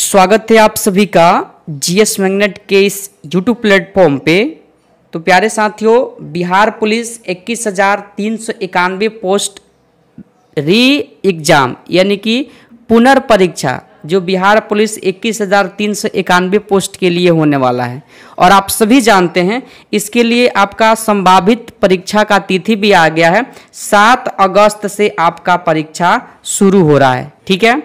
स्वागत है आप सभी का जीएस मैग्नेट के इस यूट्यूब प्लेटफॉर्म पे तो प्यारे साथियों बिहार पुलिस इक्कीस हज़ार तीन सौ इक्यानवे पोस्ट री एग्ज़ाम यानी कि पुनर्परीक्षा जो बिहार पुलिस इक्कीस हज़ार तीन सौ इक्यानवे पोस्ट के लिए होने वाला है और आप सभी जानते हैं इसके लिए आपका संभावित परीक्षा का तिथि भी आ गया है सात अगस्त से आपका परीक्षा शुरू हो रहा है ठीक है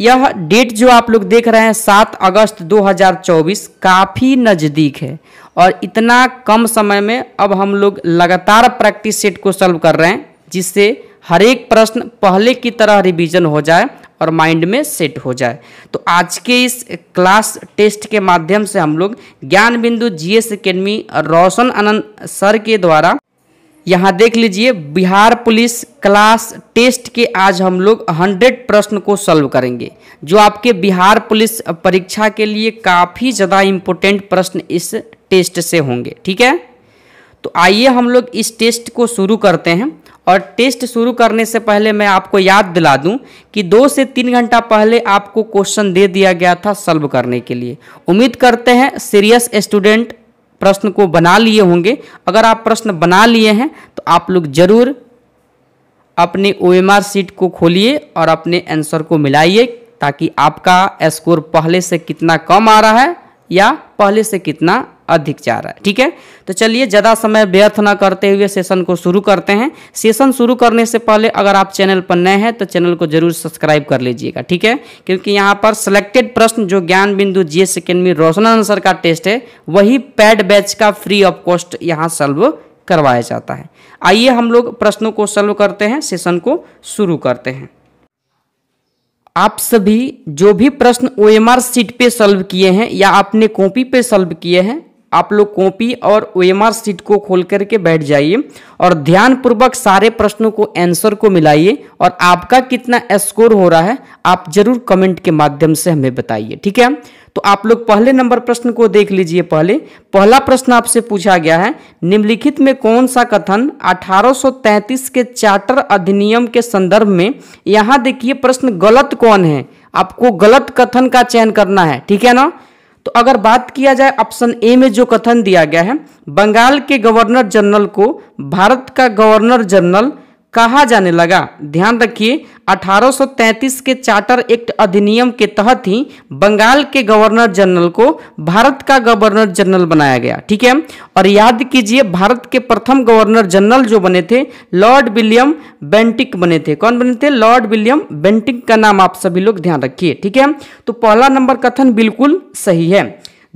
यह डेट जो आप लोग देख रहे हैं सात अगस्त 2024 काफ़ी नज़दीक है और इतना कम समय में अब हम लोग लगातार प्रैक्टिस सेट को सॉल्व कर रहे हैं जिससे हर एक प्रश्न पहले की तरह रिवीजन हो जाए और माइंड में सेट हो जाए तो आज के इस क्लास टेस्ट के माध्यम से हम लोग ज्ञान बिंदु जी एकेडमी रोशन आनंद सर के द्वारा यहाँ देख लीजिए बिहार पुलिस क्लास टेस्ट के आज हम लोग 100 प्रश्न को सॉल्व करेंगे जो आपके बिहार पुलिस परीक्षा के लिए काफ़ी ज़्यादा इम्पोर्टेंट प्रश्न इस टेस्ट से होंगे ठीक है तो आइए हम लोग इस टेस्ट को शुरू करते हैं और टेस्ट शुरू करने से पहले मैं आपको याद दिला दूं कि दो से तीन घंटा पहले आपको क्वेश्चन दे दिया गया था सॉल्व करने के लिए उम्मीद करते हैं सीरियस स्टूडेंट प्रश्न को बना लिए होंगे अगर आप प्रश्न बना लिए हैं तो आप लोग जरूर अपने ओ एम आर सीट को खोलिए और अपने आंसर को मिलाइए ताकि आपका स्कोर पहले से कितना कम आ रहा है या पहले से कितना अधिक जा रहा है ठीक है तो चलिए ज़्यादा समय व्यर्थ ना करते हुए सेशन को शुरू करते हैं सेशन शुरू करने से पहले अगर आप चैनल पर नए हैं तो चैनल को जरूर सब्सक्राइब कर लीजिएगा ठीक है क्योंकि यहाँ पर सिलेक्टेड प्रश्न जो ज्ञान बिंदु जी एस में रोशन आंसर का टेस्ट है वही पैड बैच का फ्री ऑफ कॉस्ट यहाँ सॉल्व करवाया जाता है आइए हम लोग प्रश्नों को सॉल्व करते हैं सेशन को शुरू करते हैं आप सभी जो भी प्रश्न ओ एम आर सीट पे सॉल्व किए हैं या आपने कॉपी पे सॉल्व किए हैं आप लोग कॉपी और ओ सीट को खोल करके बैठ जाइए और ध्यानपूर्वक सारे प्रश्नों को आंसर को मिलाइए और आपका कितना स्कोर हो रहा है आप जरूर कमेंट के माध्यम से हमें बताइए ठीक है तो आप लोग पहले नंबर प्रश्न को देख लीजिए पहले पहला प्रश्न आपसे पूछा गया है निम्नलिखित में कौन सा कथन 1833 के चार्टर अधिनियम के संदर्भ में यहां देखिए प्रश्न गलत कौन है आपको गलत कथन का चयन करना है ठीक है ना तो अगर बात किया जाए ऑप्शन ए में जो कथन दिया गया है बंगाल के गवर्नर जनरल को भारत का गवर्नर जनरल कहा जाने लगा ध्यान रखिए 1833 के चार्टर एक्ट अधिनियम के तहत ही बंगाल के गवर्नर जनरल को भारत का गवर्नर जनरल बनाया गया ठीक है और याद कीजिए भारत के प्रथम गवर्नर जनरल जो बने थे लॉर्ड विलियम बेंटिक बने थे कौन बने थे लॉर्ड विलियम बेंटिक का नाम आप सभी लोग ध्यान रखिए ठीक है तो पहला नंबर कथन बिल्कुल सही है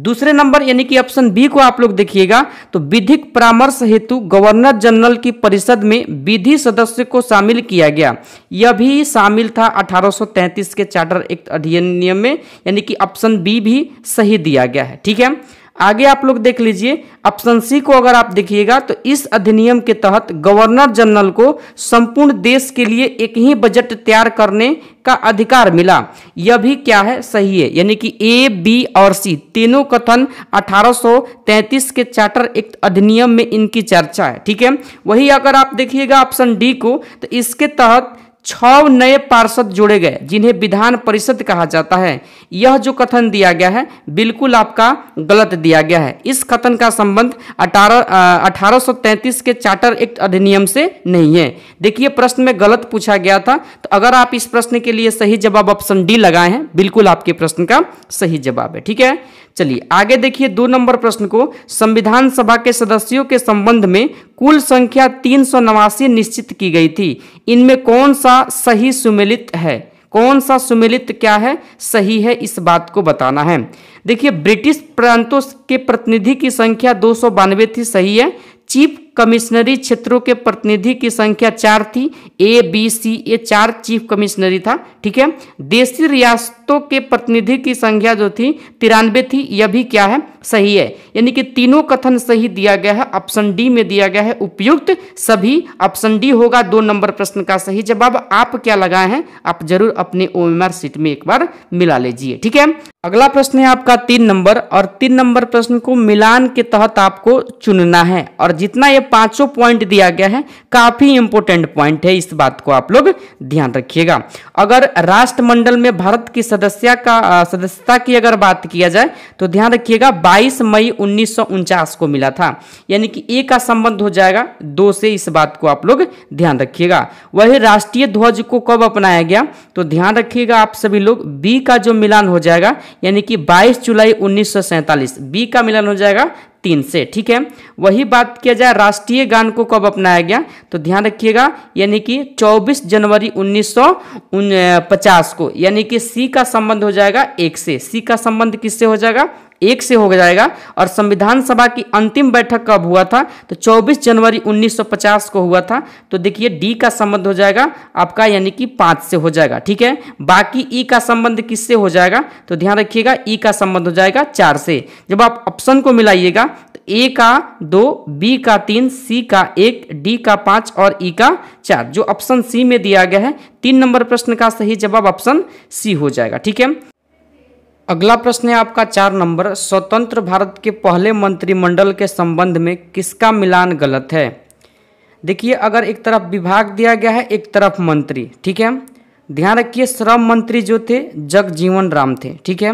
दूसरे नंबर यानी कि ऑप्शन बी को आप लोग देखिएगा तो विधिक परामर्श हेतु गवर्नर जनरल की परिषद में विधि सदस्य को शामिल किया गया यह भी शामिल था 1833 के चार्टर एक्ट अधिनियम में यानी कि ऑप्शन बी भी सही दिया गया है ठीक है आगे आप लोग देख लीजिए ऑप्शन सी को अगर आप देखिएगा तो इस अधिनियम के तहत गवर्नर जनरल को संपूर्ण देश के लिए एक ही बजट तैयार करने का अधिकार मिला यह भी क्या है सही है यानी कि ए बी और सी तीनों कथन 1833 के चार्टर एक अधिनियम में इनकी चर्चा है ठीक है वही अगर आप देखिएगा ऑप्शन डी को तो इसके तहत छ नए पार्षद जोड़े गए जिन्हें विधान परिषद कहा जाता है यह जो कथन दिया गया है बिल्कुल आपका गलत दिया गया है इस कथन का संबंध अठारह अठारह के चार्टर एक्ट अधिनियम से नहीं है देखिए प्रश्न में गलत पूछा गया था तो अगर आप इस प्रश्न के लिए सही जवाब ऑप्शन डी लगाए हैं बिल्कुल आपके प्रश्न का सही जवाब है ठीक है चलिए आगे देखिए दो नंबर प्रश्न को संविधान सभा के सदस्यों के संबंध में कुल संख्या तीन निश्चित की गई थी इनमें कौन सा सा सही सुमिलित है कौन सा सुमिलित क्या है सही है इस बात को बताना है देखिए ब्रिटिश प्रांतों के प्रतिनिधि की संख्या दो थी सही है चीफ कमिश्नरी क्षेत्रों के प्रतिनिधि की संख्या चार थी ए बी सी ए चार चीफ कमिश्नरी था ठीक है देसी रियासतों के प्रतिनिधि की संख्या जो थी तिरानवे थी यह भी क्या है सही है यानी कि तीनों कथन सही दिया गया है ऑप्शन डी में दिया गया है उपयुक्त सभी ऑप्शन डी होगा दो नंबर प्रश्न का सही जवाब आप क्या लगाए हैं आप जरूर अपने ओ सीट में एक बार मिला लीजिए ठीक है अगला प्रश्न है आपका तीन नंबर और तीन नंबर प्रश्न को मिलान के तहत आपको चुनना है और जितना ये पांचों पॉइंट दिया गया है काफी इंपोर्टेंट पॉइंट है इस बात को आप लोग ध्यान रखिएगा अगर राष्ट्रमंडल में भारत की सदस्य का सदस्यता की अगर बात किया जाए तो ध्यान रखिएगा 22 मई उन्नीस को मिला था यानी कि ए का संबंध हो जाएगा दो से इस बात को आप लोग ध्यान रखिएगा वही राष्ट्रीय ध्वज को कब अपनाया गया तो ध्यान रखिएगा आप सभी लोग बी का जो मिलान हो जाएगा यानी कि बाईस जुलाई उन्नीस बी का मिलान हो जाएगा तीन से ठीक है वही बात किया जाए राष्ट्रीय गान को कब अपनाया गया तो ध्यान रखिएगा यानी कि 24 जनवरी उन्नीस को यानी कि सी का संबंध हो जाएगा एक से सी का संबंध किससे हो जाएगा एक से हो जाएगा और संविधान सभा की अंतिम बैठक कब हुआ था तो 24 जनवरी 1950 को हुआ था तो देखिए डी का संबंध हो जाएगा आपका यानी कि पाँच से हो जाएगा ठीक है बाकी ई का संबंध किससे हो जाएगा तो ध्यान रखिएगा ई का संबंध हो जाएगा चार से जब आप ऑप्शन को मिलाइएगा तो ए का दो बी का तीन सी का एक डी का पाँच और ई का चार जो ऑप्शन सी में दिया गया है तीन नंबर प्रश्न का सही जवाब ऑप्शन सी हो जाएगा ठीक है अगला प्रश्न है आपका चार नंबर स्वतंत्र भारत के पहले मंत्रिमंडल के संबंध में किसका मिलान गलत है देखिए अगर एक तरफ विभाग दिया गया है एक तरफ मंत्री ठीक है ध्यान रखिए श्रम मंत्री जो थे जगजीवन राम थे ठीक है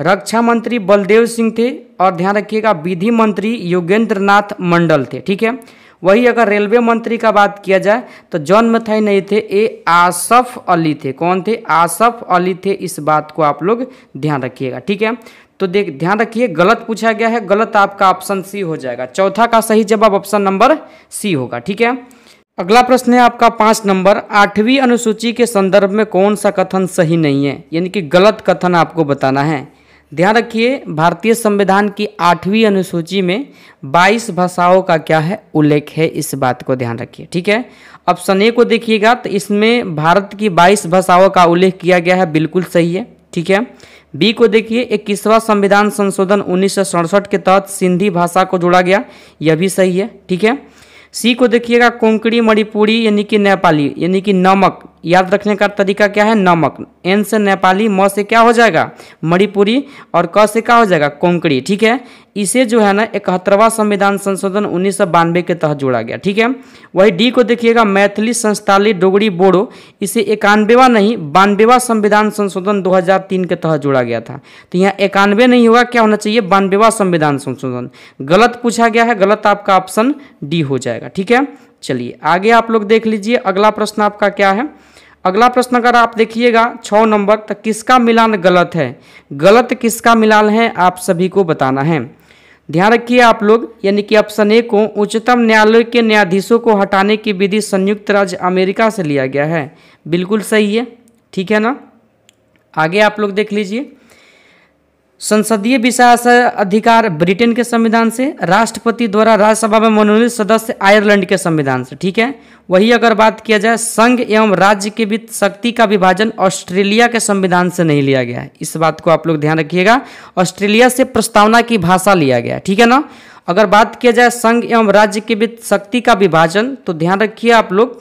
रक्षा मंत्री बलदेव सिंह थे और ध्यान रखिएगा विधि मंत्री योगेंद्र नाथ मंडल थे ठीक है वही अगर रेलवे मंत्री का बात किया जाए तो जॉन मथाई नहीं थे ये आसफ़ अली थे कौन थे आसफ़ अली थे इस बात को आप लोग ध्यान रखिएगा ठीक है तो देख ध्यान रखिए गलत पूछा गया है गलत आपका ऑप्शन सी हो जाएगा चौथा का सही जवाब ऑप्शन नंबर सी होगा ठीक है अगला प्रश्न है आपका पाँच नंबर आठवीं अनुसूची के संदर्भ में कौन सा कथन सही नहीं है यानी कि गलत कथन आपको बताना है ध्यान रखिए भारतीय संविधान की आठवीं अनुसूची में 22 भाषाओं का क्या है उल्लेख है इस बात को ध्यान रखिए ठीक है ऑप्शन ए को देखिएगा तो इसमें भारत की 22 भाषाओं का उल्लेख किया गया है बिल्कुल सही है ठीक है बी को देखिए इक्कीसवां संविधान संशोधन उन्नीस के तहत सिंधी भाषा को जोड़ा गया यह भी सही है ठीक है सी को देखिएगा कोंकड़ी मणिपुरी यानी कि नेपाली यानी कि नमक याद रखने का तरीका क्या है नमक एन से नेपाली म से क्या हो जाएगा मणिपुरी और क से क्या हो जाएगा कोंकड़ी ठीक है इसे जो है ना इकहत्तरवा संविधान संशोधन उन्नीस के तहत जोड़ा गया ठीक है वही डी को देखिएगा मैथिली संस्थाली डोगरी बोडो इसे इक्यानवेवा नहीं बानवेवा संविधान संशोधन 2003 के तहत जोड़ा गया था तो यहाँ इक्यानवे नहीं होगा क्या होना चाहिए बानवेवा संविधान संशोधन गलत पूछा गया है गलत आपका ऑप्शन डी हो जाएगा ठीक है चलिए आगे आप लोग देख लीजिए अगला प्रश्न आपका क्या है अगला प्रश्न अगर आप देखिएगा छः नंबर तो किसका मिलान गलत है गलत किसका मिलान है आप सभी को बताना है ध्यान रखिए आप लोग यानी कि ऑप्शन ए को उच्चतम न्यायालय के न्यायाधीशों को हटाने की विधि संयुक्त राज्य अमेरिका से लिया गया है बिल्कुल सही है ठीक है ना आगे आप लोग देख लीजिए संसदीय विशेष अधिकार ब्रिटेन के संविधान से राष्ट्रपति द्वारा राज्यसभा में मनोनीत सदस्य आयरलैंड के संविधान से ठीक है वही अगर बात किया जाए संघ एवं राज्य के बीच शक्ति का विभाजन ऑस्ट्रेलिया के संविधान से नहीं लिया गया है इस बात को आप लोग ध्यान रखिएगा ऑस्ट्रेलिया से प्रस्तावना की भाषा लिया गया ठीक है ना अगर बात किया जाए संघ एवं राज्य के बीच शक्ति का विभाजन तो ध्यान रखिए आप लोग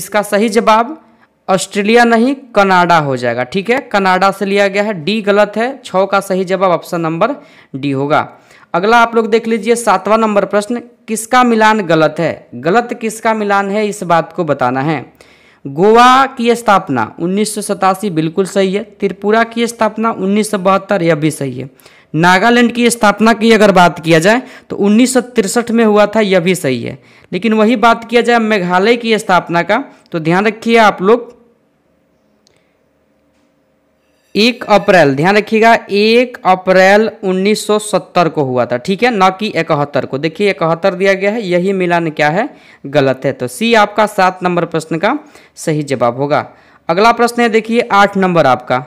इसका सही जवाब ऑस्ट्रेलिया नहीं कनाडा हो जाएगा ठीक है कनाडा से लिया गया है डी गलत है छ का सही जवाब ऑप्शन नंबर डी होगा अगला आप लोग देख लीजिए सातवां नंबर प्रश्न किसका मिलान गलत है गलत किसका मिलान है इस बात को बताना है गोवा की स्थापना उन्नीस बिल्कुल सही है त्रिपुरा की स्थापना उन्नीस यह भी सही है नागालैंड की स्थापना की अगर बात किया जाए तो उन्नीस में हुआ था यह भी सही है लेकिन वही बात किया जाए मेघालय की स्थापना का तो ध्यान रखिए आप लोग एक अप्रैल ध्यान रखिएगा एक अप्रैल 1970 को हुआ था ठीक है ना कि इकहत्तर को देखिए इकहत्तर दिया गया है यही मिलान क्या है गलत है तो सी आपका सात नंबर प्रश्न का सही जवाब होगा अगला प्रश्न है देखिए आठ नंबर आपका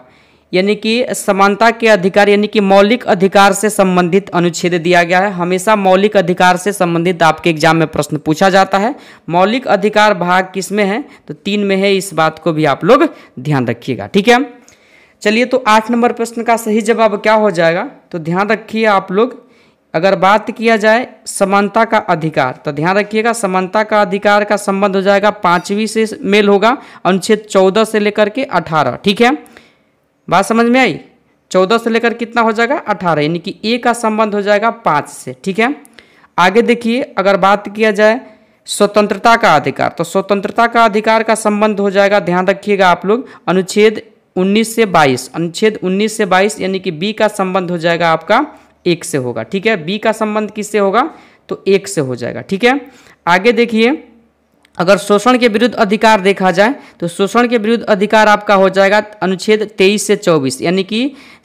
यानी कि समानता के अधिकार यानी कि मौलिक अधिकार से संबंधित अनुच्छेद दिया गया है हमेशा मौलिक अधिकार से संबंधित आपके एग्जाम में प्रश्न पूछा जाता है मौलिक अधिकार भाग किस में है तो तीन में है इस बात को भी आप लोग ध्यान रखिएगा ठीक है चलिए तो आठ नंबर प्रश्न का सही जवाब क्या हो जाएगा तो ध्यान रखिए आप लोग अगर बात किया जाए समानता का अधिकार तो ध्यान रखिएगा समानता का अधिकार का संबंध हो जाएगा पांचवी से मेल होगा अनुच्छेद चौदह से लेकर के अठारह ठीक है बात समझ में आई चौदह से लेकर कितना हो जाएगा अठारह यानी कि ए का संबंध हो जाएगा पाँच से ठीक है आगे देखिए अगर बात किया जाए स्वतंत्रता का अधिकार तो स्वतंत्रता का अधिकार का संबंध हो जाएगा ध्यान रखिएगा आप लोग अनुच्छेद 19 से 22 अनुच्छेद 19 से 22 यानी कि बी का संबंध हो जाएगा आपका एक से होगा ठीक है बी का संबंध किससे होगा तो एक से हो जाएगा ठीक है आगे देखिए अगर शोषण के विरुद्ध अधिकार देखा जाए तो शोषण के विरुद्ध अधिकार आपका हो जाएगा अनुच्छेद 23 से 24 यानी कि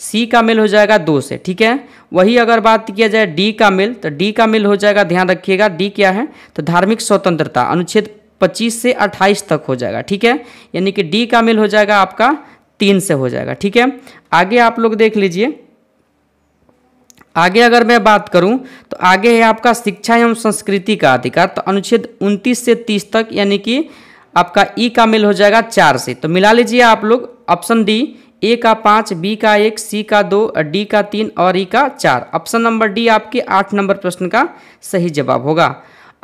सी का मेल हो जाएगा दो से ठीक है वही अगर बात किया जाए डी का मेल तो डी का मेल हो जाएगा ध्यान रखिएगा डी क्या है तो धार्मिक स्वतंत्रता अनुच्छेद 25 से 28 तक हो जाएगा ठीक है यानी कि डी का मेल हो जाएगा आपका तीन से हो जाएगा ठीक है आगे आप लोग देख लीजिए आगे अगर मैं बात करूं तो आगे है आपका शिक्षा एवं संस्कृति का अधिकार तो अनुच्छेद 29 से 30 तक यानी कि आपका ई का मिल हो जाएगा चार से तो मिला लीजिए आप लोग ऑप्शन डी ए का पाँच बी का एक सी का दो डी का तीन और ई e का चार ऑप्शन नंबर डी आपके आठ नंबर प्रश्न का सही जवाब होगा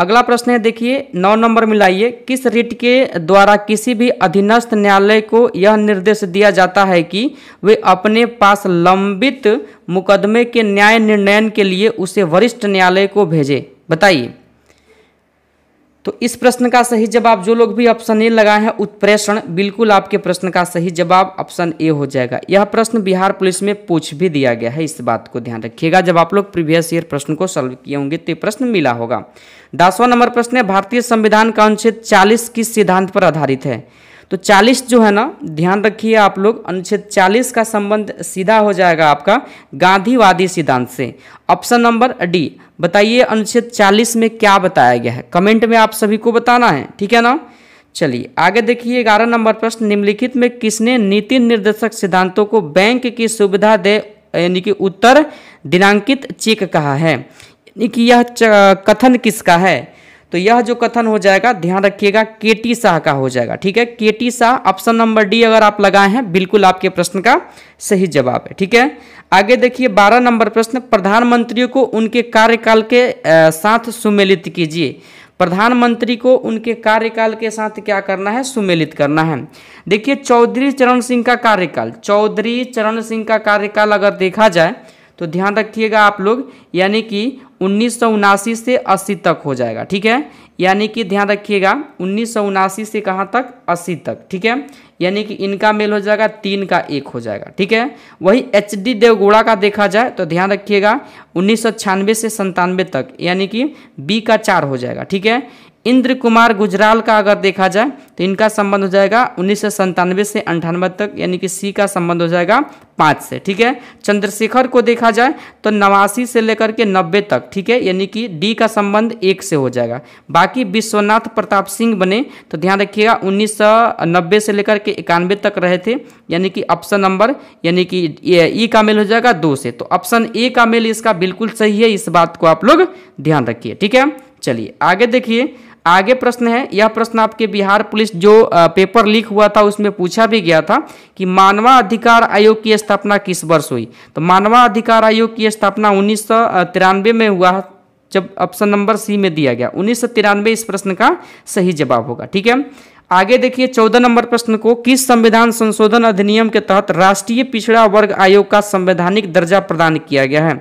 अगला प्रश्न है देखिए नौ नंबर मिलाइए किस रिट के द्वारा किसी भी अधीनस्थ न्यायालय को यह निर्देश दिया जाता है कि वे अपने पास लंबित मुकदमे के न्याय निर्णयन के लिए उसे वरिष्ठ न्यायालय को भेजे बताइए तो इस प्रश्न का सही जवाब जो लोग भी ऑप्शन ए लगाए हैं उत्प्रेषण बिल्कुल आपके प्रश्न का सही जवाब ऑप्शन ए हो जाएगा यह प्रश्न बिहार पुलिस में पूछ भी दिया गया है इस बात को ध्यान रखिएगा जब आप लोग प्रीवियस ईयर प्रश्न को सॉल्व किए होंगे तो ये प्रश्न मिला होगा दसवां नंबर प्रश्न है भारतीय संविधान का अनुच्छेद चालीस किस सिद्धांत पर आधारित है तो 40 जो है ना ध्यान रखिए आप लोग अनुच्छेद 40 का संबंध सीधा हो जाएगा आपका गांधीवादी सिद्धांत से ऑप्शन नंबर डी बताइए अनुच्छेद 40 में क्या बताया गया है कमेंट में आप सभी को बताना है ठीक है ना चलिए आगे देखिए ग्यारह नंबर प्रश्न निम्नलिखित में किसने नीति निर्देशक सिद्धांतों को बैंक की सुविधा दे यानी कि उत्तर दिनांकित चेक कहा है कि यह कथन किसका है तो यह जो कथन हो जाएगा ध्यान रखिएगा के टी शाह का हो जाएगा ठीक है K T Shah option number D अगर आप लगाए हैं बिल्कुल आपके प्रश्न का सही जवाब है ठीक है आगे देखिए बारह नंबर प्रश्न प्रधानमंत्रियों को उनके कार्यकाल के साथ सुमेलित कीजिए प्रधानमंत्री को उनके कार्यकाल के साथ क्या करना है सुमेलित करना है देखिए चौधरी चरण सिंह का कार्यकाल चौधरी चरण सिंह का कार्यकाल अगर देखा जाए तो ध्यान रखिएगा आप लोग यानी कि उन्नीस से अस्सी तक हो जाएगा ठीक है यानी कि ध्यान रखिएगा उन्नीस से कहाँ तक अस्सी तक ठीक है यानी कि इनका मेल हो जाएगा तीन का एक हो जाएगा ठीक है वही एच डी देवगोड़ा का देखा जाए तो ध्यान रखिएगा उन्नीस से संतानवे तक यानी कि बी का चार हो जाएगा ठीक है इंद्र कुमार गुजराल का अगर देखा जाए तो इनका संबंध हो जाएगा उन्नीस से अंठानवे तक यानी कि सी का संबंध हो जाएगा पाँच से ठीक है चंद्रशेखर को देखा जाए तो नवासी से लेकर के नब्बे तक ठीक है यानी कि डी का संबंध एक से हो जाएगा बाकी विश्वनाथ प्रताप सिंह बने तो ध्यान रखिएगा उन्नीस से लेकर के इक्यानवे तक रहे थे यानी कि ऑप्शन नंबर यानी कि ई का मेल हो जाएगा दो से तो ऑप्शन ए का मेल इसका बिल्कुल सही है इस बात को आप लोग ध्यान रखिए ठीक है चलिए आगे देखिए आगे प्रश्न है यह प्रश्न आपके बिहार पुलिस जो पेपर लीक हुआ था उसमें पूछा भी गया था कि मानवाधिकार आयोग की स्थापना किस वर्ष हुई तो मानवाधिकार आयोग की स्थापना उन्नीस में हुआ जब ऑप्शन नंबर सी में दिया गया उन्नीस इस प्रश्न का सही जवाब होगा ठीक है आगे देखिए चौदह नंबर प्रश्न को किस संविधान संशोधन अधिनियम के तहत राष्ट्रीय पिछड़ा वर्ग आयोग का संवैधानिक दर्जा प्रदान किया गया है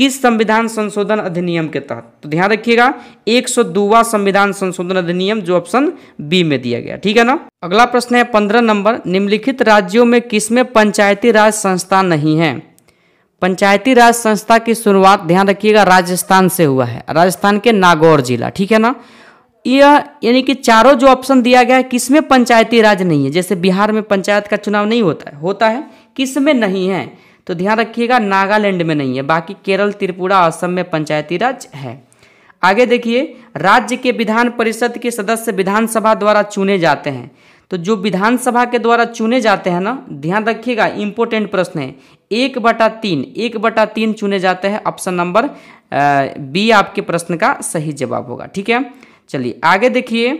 किस संविधान संशोधन अधिनियम के तहत तो ध्यान रखिएगा एक संविधान संशोधन अधिनियम जो ऑप्शन बी में दिया गया ठीक है ना अगला प्रश्न है पंद्रह नंबर निम्नलिखित राज्यों में किसमें पंचायती राज संस्था नहीं है पंचायती राज संस्था की शुरुआत ध्यान रखिएगा राजस्थान से हुआ है राजस्थान के नागौर जिला ठीक है ना यह यानी कि चारों जो ऑप्शन दिया गया है किसमें पंचायती राज नहीं है जैसे बिहार में पंचायत का चुनाव नहीं होता है होता है किसमें नहीं है तो ध्यान रखिएगा नागालैंड में नहीं है बाकी केरल त्रिपुरा असम में पंचायती राज है आगे देखिए राज्य के विधान परिषद के सदस्य विधानसभा द्वारा चुने जाते हैं तो जो विधानसभा के द्वारा चुने जाते हैं ना ध्यान रखिएगा इंपोर्टेंट प्रश्न है एक बटा तीन एक बटा तीन चुने जाते हैं ऑप्शन नंबर बी आपके प्रश्न का सही जवाब होगा ठीक है चलिए आगे देखिए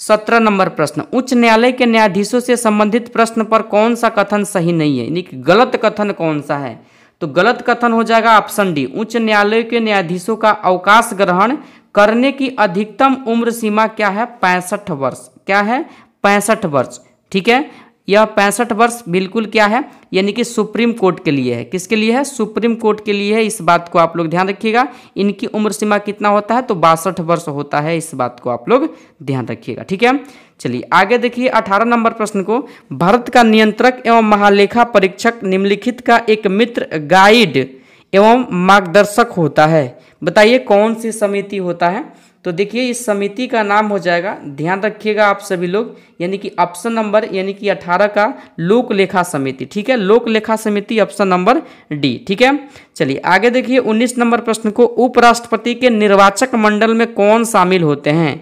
सत्रह नंबर प्रश्न उच्च न्यायालय के न्यायाधीशों से संबंधित प्रश्न पर कौन सा कथन सही नहीं है यानी कि गलत कथन कौन सा है तो गलत कथन हो जाएगा ऑप्शन डी उच्च न्यायालय के न्यायाधीशों का अवकाश ग्रहण करने की अधिकतम उम्र सीमा क्या है पैंसठ वर्ष क्या है पैंसठ वर्ष ठीक है यह पैंसठ वर्ष बिल्कुल क्या है यानी कि सुप्रीम कोर्ट के लिए है किसके लिए है सुप्रीम कोर्ट के लिए है इस बात को आप लोग ध्यान रखिएगा इनकी उम्र सीमा कितना होता है तो बासठ वर्ष होता है इस बात को आप लोग ध्यान रखिएगा ठीक है चलिए आगे देखिए अठारह नंबर प्रश्न को भारत का नियंत्रक एवं महालेखा परीक्षक निम्नलिखित का एक मित्र गाइड एवं मार्गदर्शक होता है बताइए कौन सी समिति होता है तो देखिए इस समिति का नाम हो जाएगा ध्यान रखिएगा आप सभी लोग यानी कि ऑप्शन नंबर यानी कि 18 का लोक लेखा समिति ठीक है लोक लेखा समिति ऑप्शन नंबर डी ठीक है चलिए आगे देखिए 19 नंबर प्रश्न को उपराष्ट्रपति के निर्वाचक मंडल में कौन शामिल होते हैं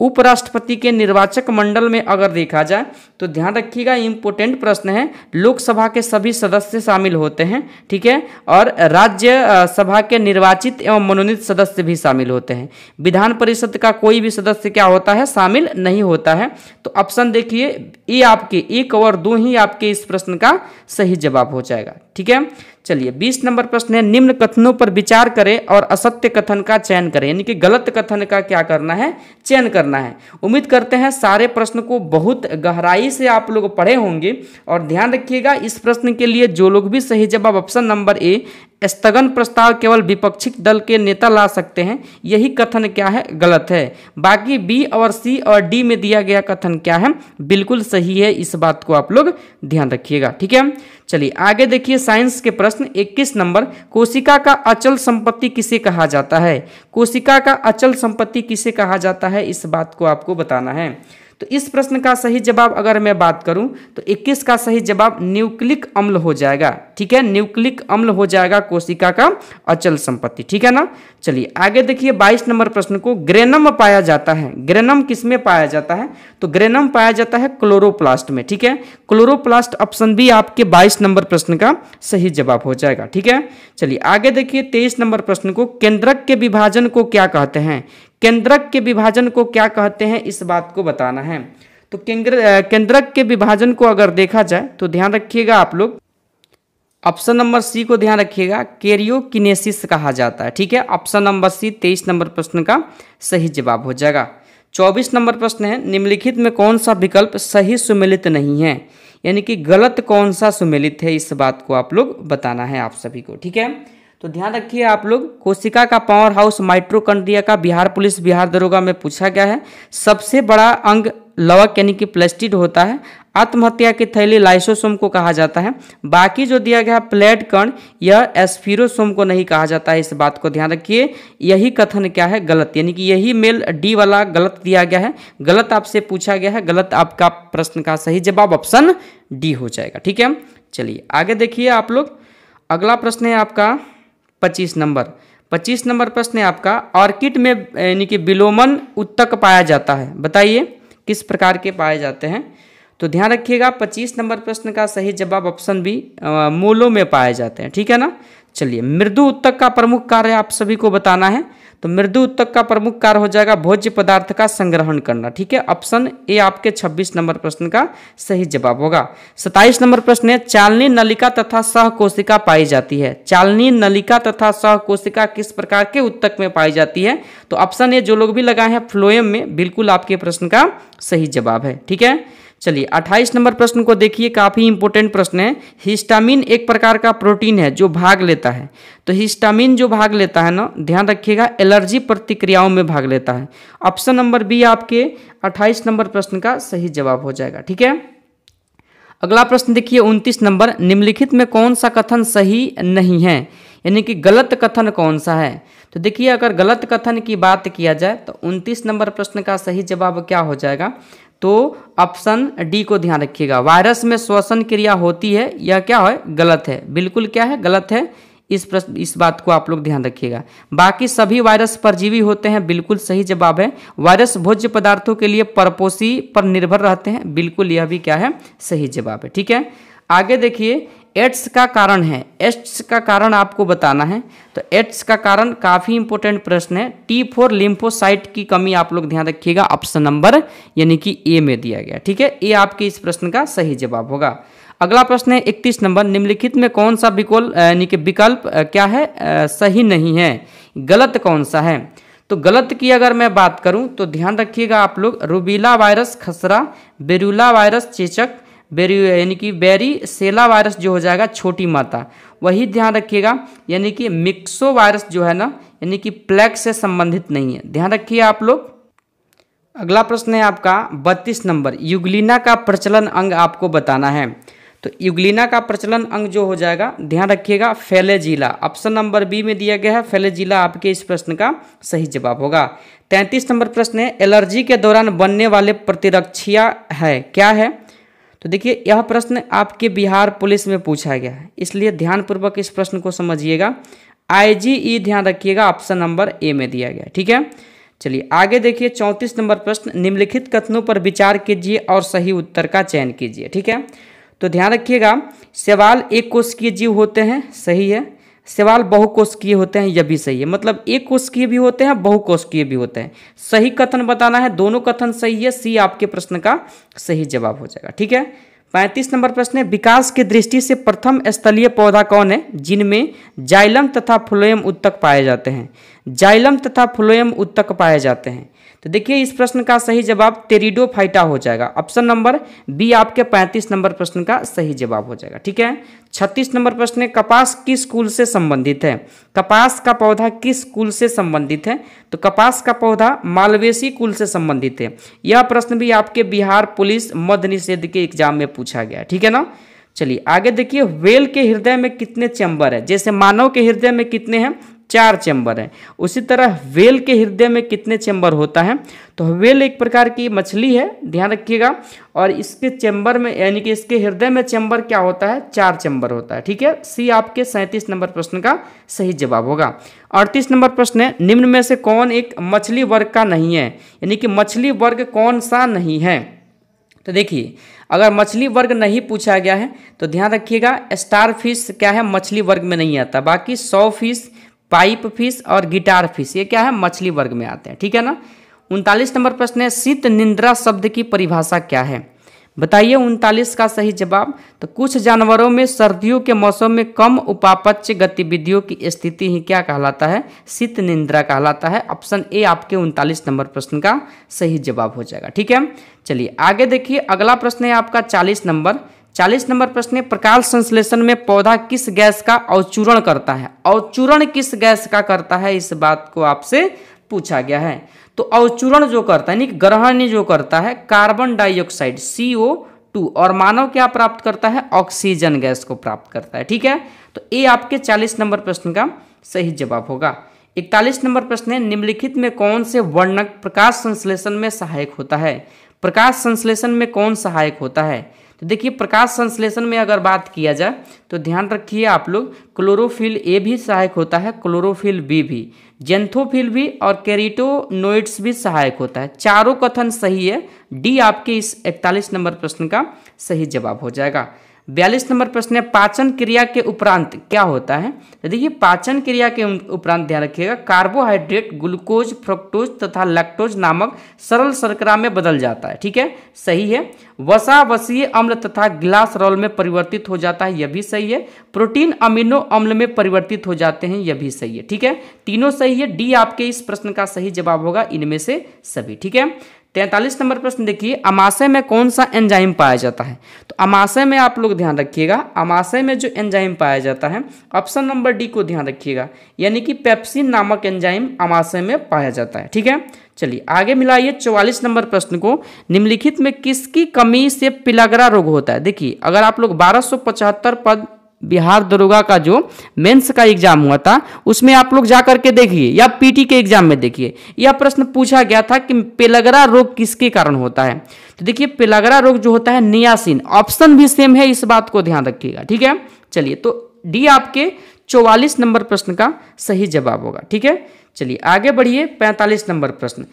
उपराष्ट्रपति के निर्वाचक मंडल में अगर देखा जाए तो ध्यान रखिएगा इम्पोर्टेंट प्रश्न है लोकसभा के सभी सदस्य शामिल होते हैं ठीक है और राज्य सभा के निर्वाचित एवं मनोनीत सदस्य भी शामिल होते हैं विधान परिषद का कोई भी सदस्य क्या होता है शामिल नहीं होता है तो ऑप्शन देखिए ये आपके एक और दो ही आपके इस प्रश्न का सही जवाब हो जाएगा ठीक है चलिए बीस नंबर प्रश्न है निम्न कथनों पर विचार करें और असत्य कथन का चयन करें यानी कि गलत कथन का क्या करना है चयन करना है उम्मीद करते हैं सारे प्रश्न को बहुत गहराई से आप लोग पढ़े होंगे और ध्यान रखिएगा इस प्रश्न के लिए जो लोग भी सही जवाब ऑप्शन नंबर ए स्थगन प्रस्ताव केवल विपक्षी दल के नेता ला सकते हैं यही कथन क्या है गलत है बाकी बी और सी और डी में दिया गया कथन क्या है बिल्कुल सही है इस बात को आप लोग ध्यान रखिएगा ठीक है चलिए आगे देखिए साइंस के प्रश्न 21 नंबर कोशिका का अचल संपत्ति किसे कहा जाता है कोशिका का अचल संपत्ति किसे कहा जाता है इस बात को आपको बताना है तो इस प्रश्न का सही जवाब अगर मैं बात करूं तो 21 का सही जवाब न्यूक्लिक अम्ल हो जाएगा ठीक है न्यूक्लिक अम्ल हो जाएगा कोशिका का अचल संपत्ति ठीक है ना चलिए आगे देखिए 22 नंबर प्रश्न को ग्रेनम पाया जाता है ग्रेनम किस में पाया जाता है तो ग्रेनम पाया जाता है क्लोरोप्लास्ट में ठीक है क्लोरोप्लास्ट ऑप्शन भी आपके बाईस नंबर प्रश्न का सही जवाब हो जाएगा ठीक है चलिए आगे देखिए तेईस नंबर प्रश्न को केंद्रक के विभाजन को क्या कहते हैं केंद्रक के विभाजन को क्या कहते हैं इस बात को बताना है तो केंद्र केंद्रक के विभाजन को अगर देखा जाए तो ध्यान रखिएगा आप लोग ऑप्शन नंबर सी को ध्यान रखिएगा कैरियोकिनेसिस कहा जाता है ठीक है ऑप्शन नंबर सी तेईस नंबर प्रश्न का सही जवाब हो जाएगा चौबीस नंबर प्रश्न है निम्नलिखित में कौन सा विकल्प सही सुमिलित नहीं है यानी कि गलत कौन सा सुमिलित है इस बात को आप लोग बताना है आप सभी को ठीक है तो ध्यान रखिए आप लोग कोशिका का पावर हाउस माइट्रोकंड्रिया का बिहार पुलिस बिहार दरोगा में पूछा गया है सबसे बड़ा अंग लवक यानी कि प्लेस्टिड होता है आत्महत्या की थैली लाइसोसोम को कहा जाता है बाकी जो दिया गया प्लेट कण यह एस्फीरोसोम को नहीं कहा जाता है इस बात को ध्यान रखिए यही कथन क्या है गलत यानी कि यही मेल डी वाला गलत दिया गया है गलत आपसे पूछा गया है गलत आपका प्रश्न का सही जवाब ऑप्शन डी हो जाएगा ठीक है चलिए आगे देखिए आप लोग अगला प्रश्न है आपका पच्चीस नंबर पच्चीस नंबर प्रश्न है आपका ऑर्किड में यानी कि विलोमन उत्तक पाया जाता है बताइए किस प्रकार के पाए जाते हैं तो ध्यान रखिएगा पच्चीस नंबर प्रश्न का सही जवाब ऑप्शन भी मूलों में पाए जाते हैं ठीक है ना चलिए मृदु उत्तक का प्रमुख कार्य आप सभी को बताना है तो मृदु उत्तक का प्रमुख कार्य हो जाएगा भोज्य पदार्थ का संग्रहण करना ठीक है ऑप्शन ए आपके 26 नंबर प्रश्न का सही जवाब होगा 27 नंबर प्रश्न है चालनी नलिका तथा सह कोशिका पाई जाती है चालनी नलिका तथा सह कोशिका किस प्रकार के उत्तक में पाई जाती है तो ऑप्शन ए जो लोग भी लगाए हैं फ्लोएम में बिल्कुल आपके प्रश्न का सही जवाब है ठीक है चलिए 28 नंबर प्रश्न को देखिए काफ़ी इंपोर्टेंट प्रश्न है हिस्टामिन एक प्रकार का प्रोटीन है जो भाग लेता है तो हिस्टामिन जो भाग लेता है ना ध्यान रखिएगा एलर्जी प्रतिक्रियाओं में भाग लेता है ऑप्शन नंबर बी आपके 28 नंबर प्रश्न का सही जवाब हो जाएगा ठीक है अगला प्रश्न देखिए 29 नंबर निम्नलिखित में कौन सा कथन सही नहीं है यानी कि गलत कथन कौन सा है तो देखिए अगर गलत कथन की बात किया जाए तो 29 नंबर प्रश्न का सही जवाब क्या हो जाएगा तो ऑप्शन डी को ध्यान रखिएगा वायरस में श्वसन क्रिया होती है यह क्या है गलत है बिल्कुल क्या है गलत है इस प्रश्न इस बात को आप लोग ध्यान रखिएगा बाकी सभी वायरस परजीवी होते हैं बिल्कुल सही जवाब है वायरस भोज्य पदार्थों के लिए परपोषी पर निर्भर रहते हैं बिल्कुल यह भी क्या है सही जवाब है ठीक है आगे देखिए एड्स का कारण है एड्स का कारण आपको बताना है तो एड्स का कारण काफ़ी इंपोर्टेंट प्रश्न है टी फोर लिम्फोसाइट की कमी आप लोग ध्यान रखिएगा ऑप्शन नंबर यानी कि ए में दिया गया ठीक है ए आपके इस प्रश्न का सही जवाब होगा अगला प्रश्न है इकतीस नंबर निम्नलिखित में कौन सा विकल्प यानी कि विकल्प क्या है आ, सही नहीं है गलत कौन सा है तो गलत की अगर मैं बात करूं तो ध्यान रखिएगा आप लोग रूबीला वायरस खसरा बेरुला वायरस चेचक बेरी यानी कि बेरी सेला वायरस जो हो जाएगा छोटी माता वही ध्यान रखिएगा यानी कि मिक्सो वायरस जो है ना यानी कि प्लेग से संबंधित नहीं है ध्यान रखिए आप लोग अगला प्रश्न है आपका बत्तीस नंबर युगलिना का प्रचलन अंग आपको बताना है तो युगलिना का प्रचलन अंग जो हो जाएगा ध्यान रखिएगा फैलेजिला ऑप्शन नंबर बी में दिया गया है जिला आपके इस प्रश्न का सही जवाब होगा तैंतीस नंबर प्रश्न है एलर्जी के दौरान बनने वाले प्रतिरक्षिया है क्या है तो देखिए यह प्रश्न आपके बिहार पुलिस में पूछा गया है इसलिए ध्यानपूर्वक इस प्रश्न को समझिएगा आईजीई e ध्यान रखिएगा ऑप्शन नंबर ए में दिया गया ठीक है चलिए आगे देखिए चौंतीस नंबर प्रश्न निम्नलिखित कथनों पर विचार कीजिए और सही उत्तर का चयन कीजिए ठीक है तो ध्यान रखिएगा सवाल एक कोष के जीव होते हैं सही है सवाल बहुकोष्कीय होते हैं यह भी सही है मतलब एक कोशकीय भी होते हैं बहुकोष्कीय भी होते हैं सही कथन बताना है दोनों कथन सही है सी आपके प्रश्न का सही जवाब हो जाएगा ठीक है पैंतीस नंबर प्रश्न है विकास की दृष्टि से प्रथम स्थलीय पौधा कौन है जिनमें जाइलम तथा फ्लोएम उत्तक पाए जाते हैं जाइलम तथा फ्लोएम उत्तक पाए जाते हैं तो देखिए इस प्रश्न का सही जवाब फाइटा हो जाएगा ऑप्शन नंबर बी आपके पैंतीस नंबर प्रश्न का सही जवाब हो जाएगा ठीक है छत्तीस नंबर प्रश्न है कपास किस कुल से संबंधित है कपास का पौधा किस कुल से संबंधित है तो कपास का पौधा मालवेसी कुल से संबंधित है यह प्रश्न भी आपके बिहार पुलिस मध्य निषेध के एग्जाम में पूछा गया ठीक है ना चलिए आगे देखिए वेल के हृदय में कितने चैम्बर है जैसे मानव के हृदय में कितने हैं चार चैम्बर हैं उसी तरह वेल के हृदय में कितने चैम्बर होता है तो वेल एक प्रकार की मछली है ध्यान रखिएगा और इसके चैम्बर में यानी कि इसके हृदय में चैम्बर क्या होता है चार चैम्बर होता है ठीक है सी आपके सैंतीस नंबर प्रश्न का सही जवाब होगा अड़तीस नंबर प्रश्न है निम्न में से कौन एक मछली वर्ग का नहीं है यानी कि मछली वर्ग कौन सा नहीं है तो देखिए अगर मछली वर्ग नहीं पूछा गया है तो ध्यान रखिएगा स्टार फिश क्या है मछली वर्ग में नहीं आता बाकी सौ फिश पाइप फिश और गिटार फिश ये क्या है मछली वर्ग में आते हैं ठीक है ना उनतालीस नंबर प्रश्न है शीत निंद्रा शब्द की परिभाषा क्या है बताइए उनतालीस का सही जवाब तो कुछ जानवरों में सर्दियों के मौसम में कम उपापच्य गतिविधियों की स्थिति ही क्या कहलाता है शीत निंद्रा कहलाता है ऑप्शन ए आपके उनतालीस नंबर प्रश्न का सही जवाब हो जाएगा ठीक है चलिए आगे देखिए अगला प्रश्न है आपका चालीस नंबर चालीस नंबर प्रश्न है प्रकाश संश्लेषण में पौधा किस गैस का अवचूरण करता है अवचूरण किस गैस का करता है इस बात को आपसे पूछा गया है तो अवचूरण जो करता है यानी ग्रहण जो करता है carbon dioxide C O two और मानव क्या प्राप्त करता है ऑक्सीजन गैस को प्राप्त करता है ठीक है तो ये आपके चालीस नंबर प्रश्न का सही जवाब होगा इकतालीस नंबर प्रश्न है निम्नलिखित में कौन से वर्णक प्रकाश संश्लेषण में सहायक होता है प्रकाश संश्लेषण में कौन सहायक होता है तो देखिए प्रकाश संश्लेषण में अगर बात किया जाए तो ध्यान रखिए आप लोग क्लोरोफिल ए भी सहायक होता है क्लोरोफिल बी भी जेंथोफिल भी और कैरिटोनोइड्स भी सहायक होता है चारों कथन सही है डी आपके इस इकतालीस नंबर प्रश्न का सही जवाब हो जाएगा बयालीस नंबर प्रश्न है पाचन क्रिया के उपरांत क्या होता है तो देखिए पाचन क्रिया के उपरांत ध्यान रखिएगा कार्बोहाइड्रेट ग्लूकोज फ्रोक्टोज तथा लैक्टोज नामक सरल शर्करा में बदल जाता है ठीक है सही है वसा वसीय अम्ल तथा रोल में परिवर्तित हो जाता है यह भी सही है प्रोटीन अमीनो अम्ल में परिवर्तित हो जाते हैं यह भी सही है ठीक है तीनों सही है डी आपके इस प्रश्न का सही जवाब होगा इनमें से सभी ठीक है तैंतालीस नंबर प्रश्न देखिए अमाशय में कौन सा एंजाइम पाया जाता है तो अमाशय में आप लोग ध्यान रखिएगा अमाशय में जो एंजाइम पाया जाता है ऑप्शन नंबर डी को ध्यान रखिएगा यानी कि पेप्सिन नामक एंजाइम अमाशय में पाया जाता है ठीक है चलिए आगे मिलाइए चौवालीस नंबर प्रश्न को निम्नलिखित में किसकी कमी से पिलागरा रोग होता है देखिए अगर आप लोग बारह पद बिहार दरोगा का जो मेंस का एग्जाम हुआ था उसमें आप लोग जा करके देखिए या पीटी के एग्जाम में देखिए यह प्रश्न पूछा गया था कि पेलगरा रोग किसके कारण होता है तो देखिए पेलगरा रोग जो होता है नियासिन ऑप्शन भी सेम है इस बात को ध्यान रखिएगा ठीक है चलिए तो डी आपके चौवालीस नंबर प्रश्न का सही जवाब होगा ठीक है चलिए आगे बढ़िए पैंतालीस नंबर प्रश्न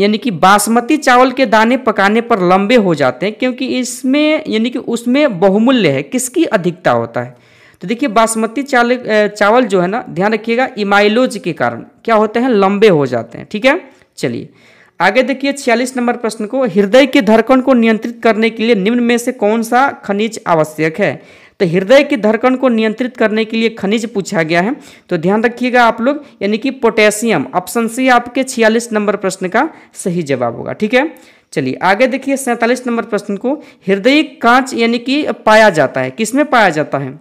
यानी कि बासमती चावल के दाने पकाने पर लंबे हो जाते हैं क्योंकि इसमें यानी कि उसमें बहुमूल्य है किसकी अधिकता होता है तो देखिए बासमती चावल चावल जो है ना ध्यान रखिएगा इमाइलोज के कारण क्या होते हैं लंबे हो जाते हैं ठीक है चलिए आगे देखिए छियालीस नंबर प्रश्न को हृदय के धड़कन को नियंत्रित करने के लिए निम्न में से कौन सा खनिज आवश्यक है तो हृदय की धड़कन को नियंत्रित करने के लिए खनिज पूछा गया है तो ध्यान रखिएगा आप लोग यानी कि पोटेशियम ऑप्शन सी आपके छियालीस नंबर प्रश्न का सही जवाब होगा ठीक है चलिए आगे देखिए सैंतालीस नंबर प्रश्न को हृदय कांच यानी कि पाया जाता है किसमें पाया जाता है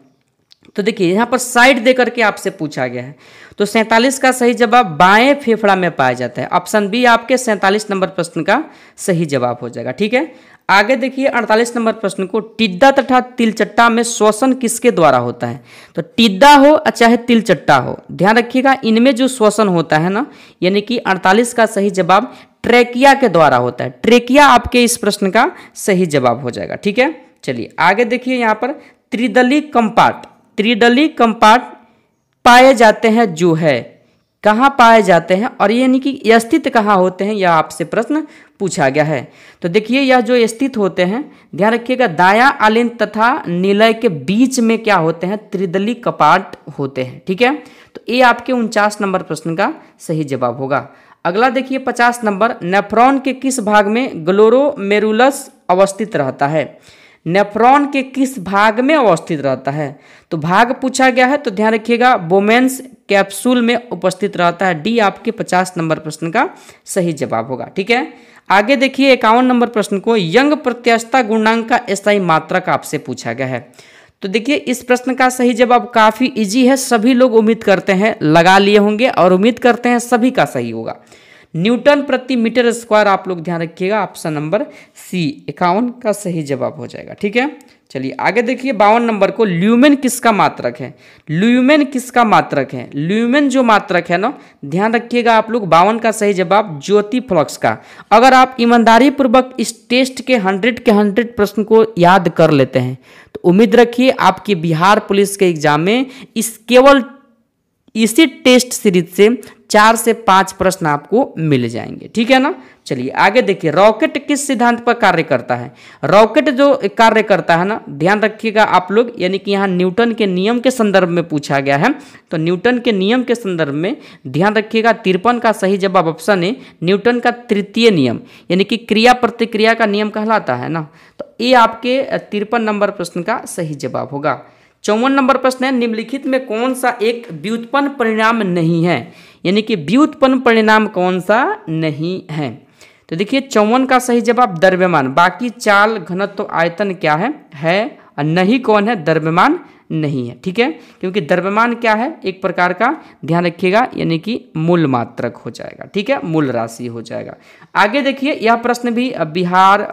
तो देखिए यहाँ पर साइड दे करके आपसे पूछा गया है तो सैंतालीस का सही जवाब बाएं फेफड़ा में पाया जाता है ऑप्शन बी आपके सैंतालीस नंबर प्रश्न का सही जवाब हो जाएगा ठीक है आगे देखिए 48 नंबर प्रश्न को टिड्डा तथा तिलचट्टा में श्वसन किसके द्वारा होता है तो टिड्डा हो या चाहे तिलचट्टा हो ध्यान रखिएगा इनमें जो श्वसन होता है ना यानी कि 48 का सही जवाब ट्रेकिया के द्वारा होता है ट्रेकिया आपके इस प्रश्न का सही जवाब हो जाएगा ठीक है चलिए आगे देखिए यहाँ पर त्रिदली कंपाट त्रिदली कंपाट पाए जाते हैं जो है कहाँ पाए जाते हैं और यानी कि स्थित कहाँ होते हैं यह आपसे प्रश्न पूछा गया है तो देखिए यह जो स्थित होते हैं ध्यान रखिएगा दाया आलिन तथा निलय के बीच में क्या होते हैं त्रिदली कपाट होते हैं ठीक है तो ये आपके उनचास नंबर प्रश्न का सही जवाब होगा अगला देखिए पचास नंबर नेफ्रॉन के किस भाग में ग्लोरोमेरुलस अवस्थित रहता है नेफ्रॉन के किस भाग में अवस्थित रहता है तो भाग पूछा गया है तो ध्यान रखिएगा बोमेन्स कैप्सूल में उपस्थित रहता है डी आपके पचास नंबर प्रश्न का सही जवाब होगा ठीक है आगे देखिए इक्यावन नंबर प्रश्न को यंग प्रत्याशता गुणांक का एसआई का आपसे पूछा गया है तो देखिए इस प्रश्न का सही जवाब काफ़ी इजी है सभी लोग उम्मीद करते हैं लगा लिए होंगे और उम्मीद करते हैं सभी का सही होगा न्यूटन प्रति मीटर स्क्वायर आप लोग ध्यान रखिएगा ऑप्शन नंबर सी इक्यावन का सही जवाब हो जाएगा ठीक है चलिए आगे देखिए बावन नंबर को ल्यूमेन किसका मात्रक है ल्यूमेन किसका मात्रक है ल्यूमेन जो मात्रक है ना ध्यान रखिएगा आप लोग बावन का सही जवाब ज्योति फ्लक्स का अगर आप ईमानदारी पूर्वक इस टेस्ट के हंड्रेड के हंड्रेड प्रश्न को याद कर लेते हैं तो उम्मीद रखिए आपके बिहार पुलिस के एग्जाम में इस केवल इसी टेस्ट सीरीज से चार से पांच प्रश्न आपको मिल जाएंगे ठीक है ना चलिए आगे देखिए रॉकेट किस सिद्धांत पर कार्य करता है रॉकेट जो कार्य करता है ना ध्यान रखिएगा आप लोग यानी कि यहाँ न्यूटन के नियम के संदर्भ में पूछा गया है तो न्यूटन के नियम के संदर्भ में ध्यान रखिएगा तिरपन का सही जवाब ऑप्शन है न्यूटन का तृतीय नियम यानी कि क्रिया प्रतिक्रिया का नियम कहलाता है ना तो ये आपके तिरपन नंबर प्रश्न का सही जवाब होगा चौवन नंबर प्रश्न है निम्नलिखित में कौन सा एक व्युत्पन्न परिणाम नहीं है यानी कि व्युत्पन्न परिणाम कौन सा नहीं है तो देखिए चौवन का सही जवाब द्रव्यमान बाकी चाल घनत्व तो आयतन क्या है है और नहीं कौन है द्रव्यमान नहीं है ठीक है क्योंकि द्रव्यमान क्या है एक प्रकार का ध्यान रखिएगा यानी कि मूल मात्रक हो जाएगा ठीक है मूल राशि हो जाएगा आगे देखिए यह प्रश्न भी बिहार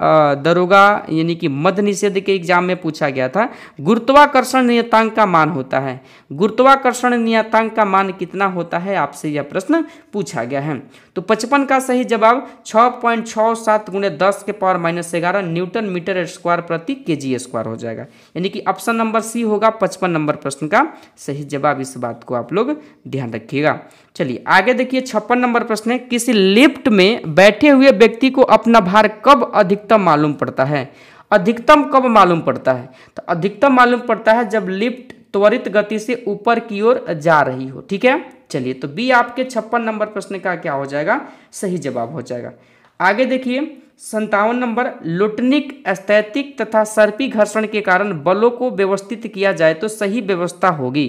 दरोगा यानी कि मध्य निषेध के एग्जाम में पूछा गया था गुरुत्वाकर्षण नियतांक का मान होता है गुरुत्वाकर्षण नियतांक का मान कितना होता है आपसे यह प्रश्न पूछा गया है तो पचपन का सही जवाब छः पॉइंट छ सात गुणे दस के पावर माइनस ग्यारह न्यूटन मीटर स्क्वायर प्रति के जी स्क्वायर हो जाएगा यानी कि ऑप्शन नंबर सी होगा पचपन नंबर प्रश्न का सही जवाब इस बात को आप लोग ध्यान रखिएगा चलिए आगे देखिए छप्पन नंबर प्रश्न है किसी लिफ्ट में बैठे हुए व्यक्ति को अपना भार कब अधिकतम मालूम पड़ता है अधिकतम कब मालूम पड़ता है तो अधिकतम मालूम पड़ता है जब लिफ्ट त्वरित गति से ऊपर की ओर जा रही हो ठीक है चलिए तो बी आपके छप्पन नंबर प्रश्न का क्या हो जाएगा सही जवाब हो जाएगा आगे देखिए संतावन नंबर लुटनिक स्थैतिक तथा सर्पी घर्षण के कारण बलों को व्यवस्थित किया जाए तो सही व्यवस्था होगी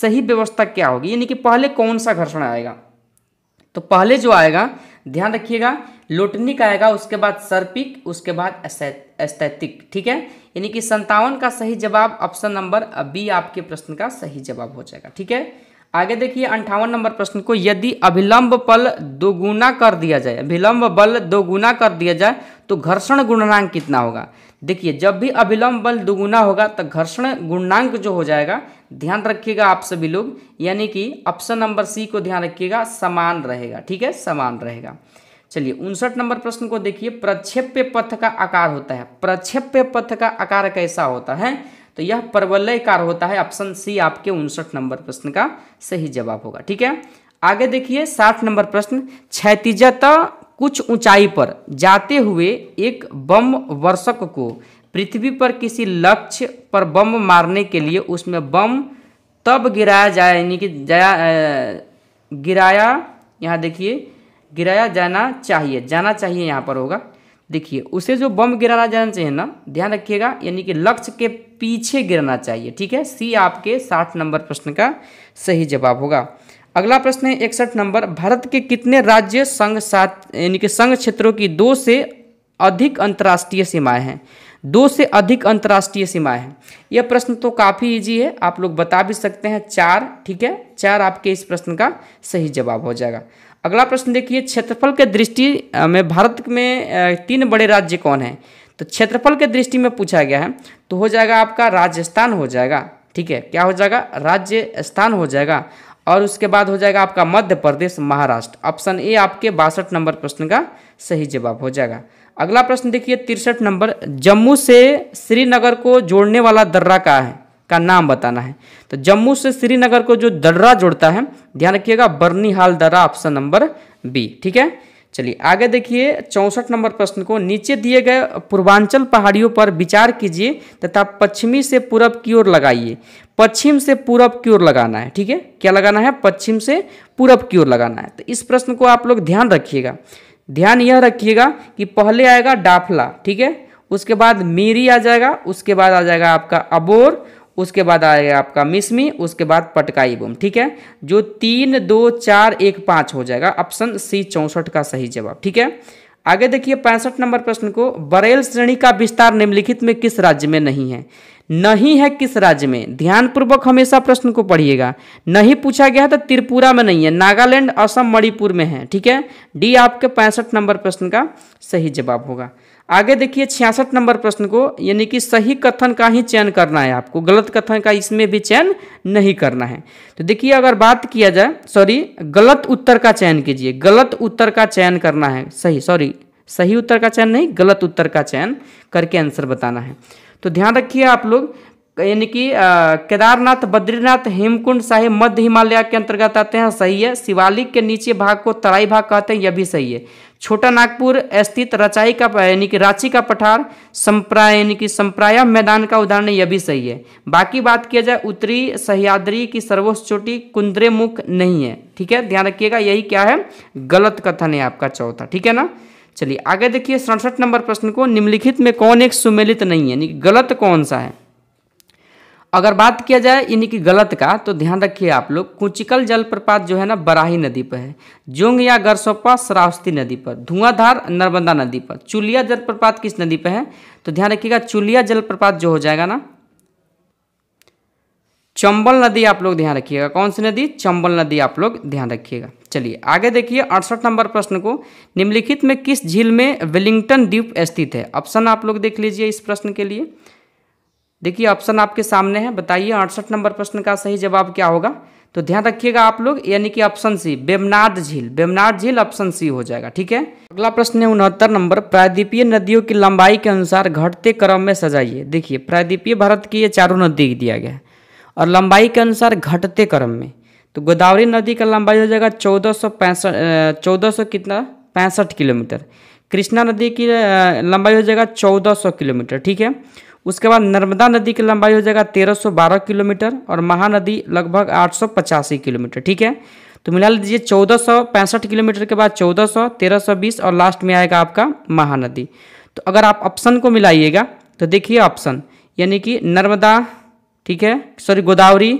सही व्यवस्था क्या होगी यानी कि पहले कौन सा घर्षण आएगा तो पहले जो आएगा ध्यान रखिएगा लोटनिक आएगा उसके बाद सर्पिक उसके बाद स्थैतिक ठीक है यानी कि संतावन का सही जवाब ऑप्शन नंबर बी आपके प्रश्न का सही जवाब हो जाएगा ठीक है आगे देखिए अंठावन नंबर प्रश्न को यदि अभिलंब बल दोगुना कर दिया जाए अभिलंब बल दोगुना कर दिया जाए तो घर्षण गुणनांक कितना होगा देखिए जब भी अभिलंब बल दोगुना होगा तो घर्षण गुणनांक जो हो जाएगा ध्यान रखिएगा आप सभी लोग यानी कि ऑप्शन नंबर सी को ध्यान रखिएगा समान रहेगा ठीक है समान रहेगा चलिए उनसठ नंबर प्रश्न को देखिए प्रक्षेप्य पथ का आकार होता है प्रक्षेप्य पथ का आकार कैसा होता है तो यह प्रवलय कार होता है ऑप्शन सी आपके उनसठ नंबर प्रश्न का सही जवाब होगा ठीक है आगे देखिए साठ नंबर प्रश्न क्षतिजत कुछ ऊंचाई पर जाते हुए एक बम वर्षक को पृथ्वी पर किसी लक्ष्य पर बम मारने के लिए उसमें बम तब गिराया जाए यानी कि जाया गिराया यहाँ देखिए गिराया जाना चाहिए जाना चाहिए यहाँ पर होगा देखिए उसे जो बम गिराना जाना चाहिए ना ध्यान रखिएगा यानी कि लक्ष्य के पीछे गिरना चाहिए ठीक है सी आपके साठ नंबर प्रश्न का सही जवाब होगा अगला प्रश्न है इकसठ नंबर भारत के कितने राज्य संघ सात यानी कि संघ क्षेत्रों की दो से अधिक अंतर्राष्ट्रीय सीमाएं हैं दो से अधिक अंतर्राष्ट्रीय सीमाएं हैं यह प्रश्न तो काफ़ी इजी है आप लोग बता भी सकते हैं चार ठीक है चार आपके इस प्रश्न का सही जवाब हो जाएगा अगला प्रश्न देखिए क्षेत्रफल के दृष्टि में भारत में तीन बड़े राज्य कौन हैं तो क्षेत्रफल के दृष्टि में पूछा गया है तो हो जाएगा आपका राजस्थान हो जाएगा ठीक है क्या हो जाएगा राजस्थान हो जाएगा और उसके बाद हो जाएगा आपका मध्य प्रदेश महाराष्ट्र ऑप्शन ए आपके बासठ नंबर प्रश्न का सही जवाब हो जाएगा अगला प्रश्न देखिए तिरसठ नंबर जम्मू से श्रीनगर को जोड़ने वाला दर्रा कहाँ है का नाम बताना है तो जम्मू से श्रीनगर को जो दर्रा जोड़ता है ध्यान रखिएगा बर्नीहाल दर्रा ऑप्शन नंबर बी ठीक है चलिए आगे देखिए चौंसठ नंबर प्रश्न को नीचे दिए गए पूर्वांचल पहाड़ियों पर विचार कीजिए तथा पश्चिमी से पूरब की ओर लगाइए पश्चिम से पूरब की ओर लगाना है ठीक है क्या लगाना है पश्चिम से पूरब की ओर लगाना है तो इस प्रश्न को आप लोग ध्यान रखिएगा ध्यान यह रखिएगा कि पहले आएगा डाफला ठीक है उसके बाद मीरी आ जाएगा उसके बाद आ जाएगा आपका अबोर उसके बाद आएगा आपका मिसमी उसके बाद पटकाई बम ठीक है जो तीन दो चार एक पाँच हो जाएगा ऑप्शन सी चौंसठ का सही जवाब ठीक है आगे देखिए पैंसठ नंबर प्रश्न को बरेल श्रेणी का विस्तार निम्नलिखित में किस राज्य में नहीं है नहीं है किस राज्य में ध्यानपूर्वक हमेशा प्रश्न को पढ़िएगा नहीं पूछा गया तो त्रिपुरा में नहीं है नागालैंड असम मणिपुर में है ठीक है डी आपके पैंसठ नंबर प्रश्न का सही जवाब होगा आगे देखिए छियासठ नंबर प्रश्न को यानी कि सही कथन का ही चयन करना है आपको गलत कथन का इसमें भी चयन नहीं करना है तो देखिए अगर बात किया जाए सॉरी गलत उत्तर का चयन कीजिए गलत उत्तर का चयन करना है सही सॉरी सही उत्तर का चयन नहीं गलत उत्तर का चयन करके आंसर बताना है तो ध्यान रखिए आप लोग यानी कि केदारनाथ बद्रीनाथ हेमकुंड साहिब मध्य हिमालय के अंतर्गत आते हैं सही है शिवालिक के नीचे भाग को तराई भाग कहते हैं यह भी सही है छोटा नागपुर स्थित रचाई का यानी कि रांची का पठार संप्राय यानी कि संप्राया मैदान का उदाहरण यह भी सही है बाकी बात किया जाए उत्तरी सह्याद्री की सर्वोच्च चोटी कुंद्रेमुख नहीं है ठीक है ध्यान रखिएगा यही क्या है गलत कथन है आपका चौथा ठीक है ना चलिए आगे देखिए सड़सठ नंबर प्रश्न को निम्नलिखित में कौन एक सुमेलित नहीं है यानी गलत कौन सा है अगर बात किया जाए इन्हीं की गलत का तो ध्यान रखिए आप लोग कुचिकल जलप्रपात जो है ना बराही नदी पर है जोंग या गरसोपा सरावस्ती नदी पर धुआंधार नर्मदा नदी पर चुलिया जलप्रपात किस नदी पर है तो ध्यान रखिएगा चुलिया जलप्रपात जो हो जाएगा ना चंबल नदी आप लोग ध्यान रखिएगा कौन सी नदी चंबल नदी आप लोग ध्यान रखिएगा चलिए आगे देखिए अड़सठ नंबर प्रश्न को निम्नलिखित में किस झील में वेलिंगटन द्वीप स्थित है ऑप्शन आप लोग देख लीजिए इस प्रश्न के लिए देखिए ऑप्शन आपके सामने है बताइए अड़सठ नंबर प्रश्न का सही जवाब क्या होगा तो ध्यान रखिएगा आप लोग यानी कि ऑप्शन सी बेमनाड झील बेमनाद झील ऑप्शन सी हो जाएगा ठीक है अगला प्रश्न है उनहत्तर नंबर प्रायद्वीपीय नदियों की लंबाई के अनुसार घटते क्रम में सजाइए देखिए प्रायद्वीपीय भारत की ये चारों नदी दिया गया है और लंबाई के अनुसार घटते क्रम में तो गोदावरी नदी का लंबाई हो जाएगा चौदह सौ पैंसठ चौदह सौ कितना पैंसठ किलोमीटर कृष्णा नदी की लंबाई हो जाएगा चौदह सौ किलोमीटर ठीक है उसके बाद नर्मदा नदी की लंबाई हो जाएगा 1312 किलोमीटर और महानदी लगभग आठ किलोमीटर ठीक है तो मिला लीजिए चौदह किलोमीटर के बाद 1400, 1320 और लास्ट में आएगा आपका महानदी तो अगर आप ऑप्शन को मिलाइएगा तो देखिए ऑप्शन यानी कि नर्मदा ठीक है सॉरी गोदावरी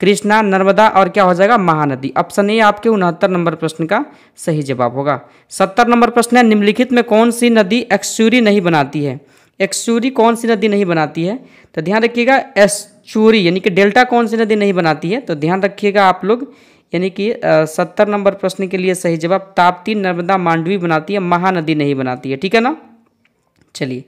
कृष्णा नर्मदा और क्या हो जाएगा महानदी ऑप्शन ए आपके उनहत्तर नंबर प्रश्न का सही जवाब होगा सत्तर नंबर प्रश्न है निम्नलिखित में कौन सी नदी एक्सूरी नहीं बनाती है एक्सचूरी कौन सी नदी नहीं बनाती है तो ध्यान रखिएगा एसचूरी यानी कि डेल्टा कौन सी नदी नहीं बनाती है तो ध्यान रखिएगा आप लोग यानी कि सत्तर नंबर प्रश्न के लिए सही जवाब ताप्ती नर्मदा मांडवी बनाती है महानदी नहीं बनाती है ठीक है ना चलिए